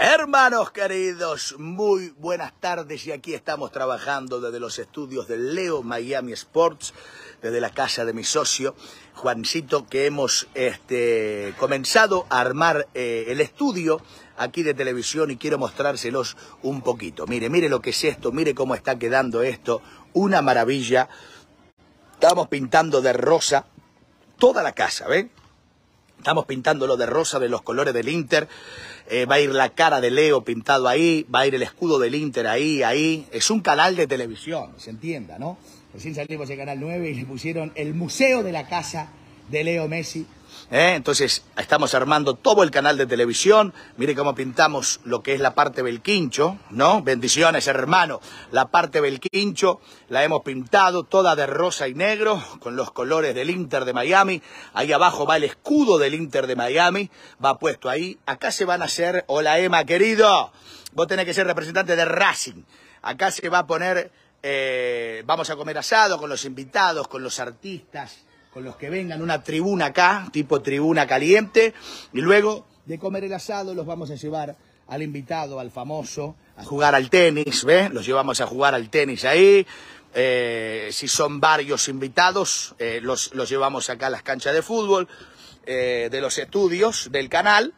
Hermanos queridos, muy buenas tardes y aquí estamos trabajando desde los estudios de Leo Miami Sports, desde la casa de mi socio Juancito, que hemos este, comenzado a armar eh, el estudio aquí de televisión y quiero mostrárselos un poquito. Mire, mire lo que es esto, mire cómo está quedando esto, una maravilla. Estamos pintando de rosa toda la casa, ¿ven? Estamos pintándolo de rosa de los colores del Inter. Eh, va a ir la cara de Leo pintado ahí, va a ir el escudo del Inter ahí, ahí. Es un canal de televisión, se entienda, ¿no? Recién salimos de Canal 9 y le pusieron el Museo de la Casa de Leo Messi. ¿Eh? Entonces estamos armando todo el canal de televisión, mire cómo pintamos lo que es la parte del quincho, ¿no? Bendiciones hermano, la parte del quincho la hemos pintado toda de rosa y negro con los colores del Inter de Miami, ahí abajo va el escudo del Inter de Miami, va puesto ahí, acá se van a hacer, hola Emma querido, vos tenés que ser representante de Racing, acá se va a poner, eh, vamos a comer asado con los invitados, con los artistas, con los que vengan, una tribuna acá, tipo tribuna caliente, y luego de comer el asado los vamos a llevar al invitado, al famoso, a jugar al tenis, ¿ves? Los llevamos a jugar al tenis ahí. Eh, si son varios invitados, eh, los, llevamos acá a las canchas de fútbol, eh, de los estudios, del canal.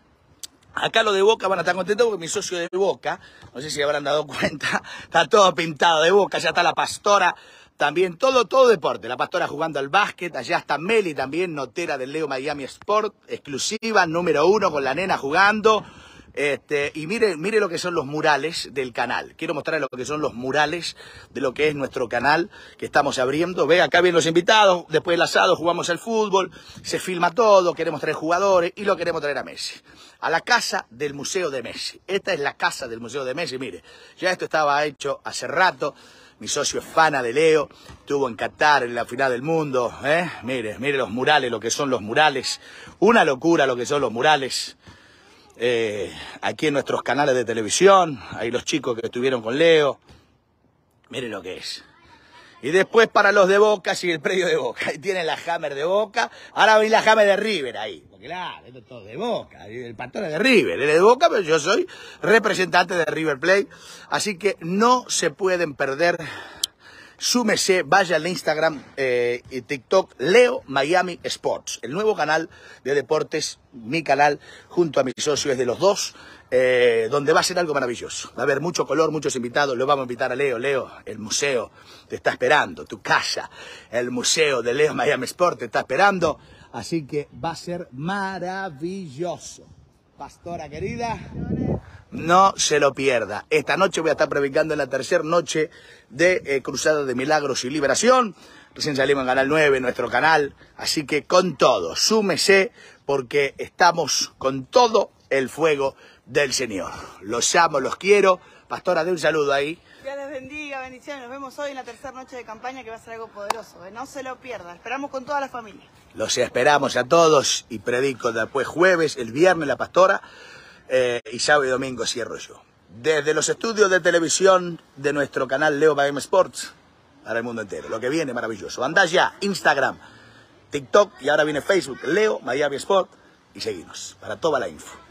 Acá lo de Boca van a estar contentos porque mi socio de Boca, no sé si habrán dado cuenta, está todo pintado de Boca, ya está la pastora también todo, todo deporte. La pastora jugando al básquet. Allá está Meli también, notera del Leo Miami Sport. Exclusiva, número uno, con la nena jugando. Este, y mire, mire lo que son los murales del canal. Quiero mostrarles lo que son los murales de lo que es nuestro canal que estamos abriendo. Ve, acá vienen los invitados, después del asado jugamos al fútbol, se filma todo, queremos traer jugadores y lo queremos traer a Messi. A la casa del Museo de Messi. Esta es la casa del Museo de Messi, mire. Ya esto estaba hecho hace rato. Mi socio es fana de Leo, estuvo en Qatar en la final del mundo, ¿eh? Mire, mire los murales, lo que son los murales. Una locura lo que son los murales. Eh, aquí en nuestros canales de televisión, ahí los chicos que estuvieron con Leo. Mire lo que es. Y después para los de Boca sigue el predio de Boca. Ahí tienen la Hammer de Boca. Ahora ven la Hammer de River ahí claro, esto es todo de Boca. El patrón es de River, él de Boca, pero yo soy representante de River Plate. Así que no se pueden perder. Súmese, vaya al Instagram eh, y TikTok, Leo Miami Sports, el nuevo canal de deportes, mi canal, junto a mis socios de los dos, eh, donde va a ser algo maravilloso. Va a haber mucho color, muchos invitados, lo vamos a invitar a Leo, Leo, el museo te está esperando, tu casa, el museo de Leo Miami Sports te está esperando. Así que va a ser maravilloso. Pastora querida, no se lo pierda. Esta noche voy a estar predicando en la tercera noche de eh, Cruzada de Milagros y Liberación. Recién salimos en Canal 9, nuestro canal. Así que con todo, súmese porque estamos con todo el fuego del Señor. Los amo, los quiero. Pastora, de un saludo ahí. Dios les bendiga, bendiciones. Nos vemos hoy en la tercera noche de campaña que va a ser algo poderoso. ¿eh? No se lo pierda. Esperamos con toda la familia. Los esperamos a todos y predico después jueves, el viernes la pastora eh, y sábado y domingo cierro yo. Desde los estudios de televisión de nuestro canal Leo Miami Sports para el mundo entero. Lo que viene maravilloso. Andá ya, Instagram, TikTok y ahora viene Facebook, Leo Miami Sport y seguimos para toda la info.